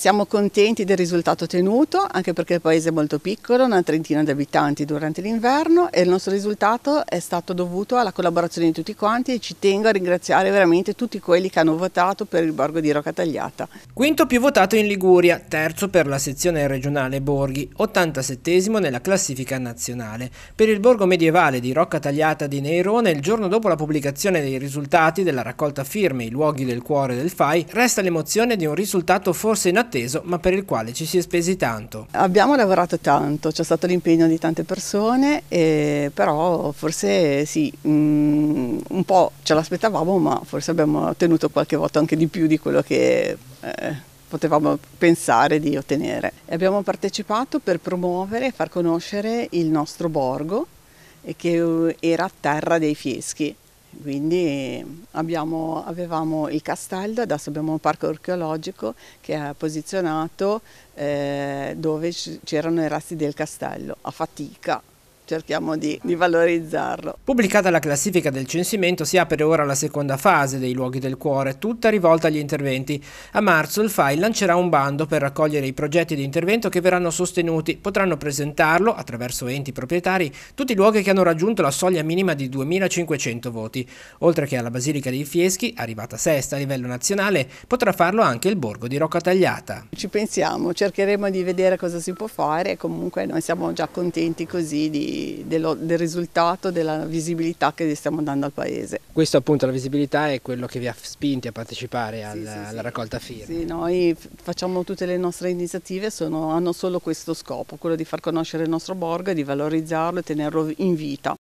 Siamo contenti del risultato ottenuto, anche perché il paese è molto piccolo, una trentina di abitanti durante l'inverno e il nostro risultato è stato dovuto alla collaborazione di tutti quanti e ci tengo a ringraziare veramente tutti quelli che hanno votato per il borgo di Rocca Tagliata. Quinto più votato in Liguria, terzo per la sezione regionale Borghi, 87 nella classifica nazionale. Per il borgo medievale di Rocca Tagliata di Neirone, il giorno dopo la pubblicazione dei risultati della raccolta firme I luoghi del cuore del FAI, resta l'emozione di un risultato forse inattivo atteso ma per il quale ci si è spesi tanto. Abbiamo lavorato tanto, c'è stato l'impegno di tante persone, eh, però forse sì, mm, un po' ce l'aspettavamo ma forse abbiamo ottenuto qualche volta anche di più di quello che... Eh, potevamo pensare di ottenere. Abbiamo partecipato per promuovere e far conoscere il nostro borgo eh, che era terra dei fieschi. Quindi abbiamo, avevamo il castello, adesso abbiamo un parco archeologico che è posizionato eh, dove c'erano i resti del castello, a fatica, cerchiamo di, di valorizzarlo. Pubblicata la classifica del censimento si apre ora la seconda fase dei luoghi del cuore, tutta rivolta agli interventi. A marzo il FAI lancerà un bando per raccogliere i progetti di intervento che verranno sostenuti. Potranno presentarlo, attraverso enti proprietari, tutti i luoghi che hanno raggiunto la soglia minima di 2.500 voti. Oltre che alla Basilica dei Fieschi, arrivata sesta a livello nazionale, potrà farlo anche il borgo di Rocca Tagliata. Ci pensiamo, cercheremo di vedere cosa si può fare e comunque noi siamo già contenti così di dello, del risultato, della visibilità che stiamo dando al Paese. Questo appunto, la visibilità, è quello che vi ha spinti a partecipare al, sì, alla raccolta firme. Sì, noi facciamo tutte le nostre iniziative, sono, hanno solo questo scopo, quello di far conoscere il nostro borgo e di valorizzarlo e tenerlo in vita.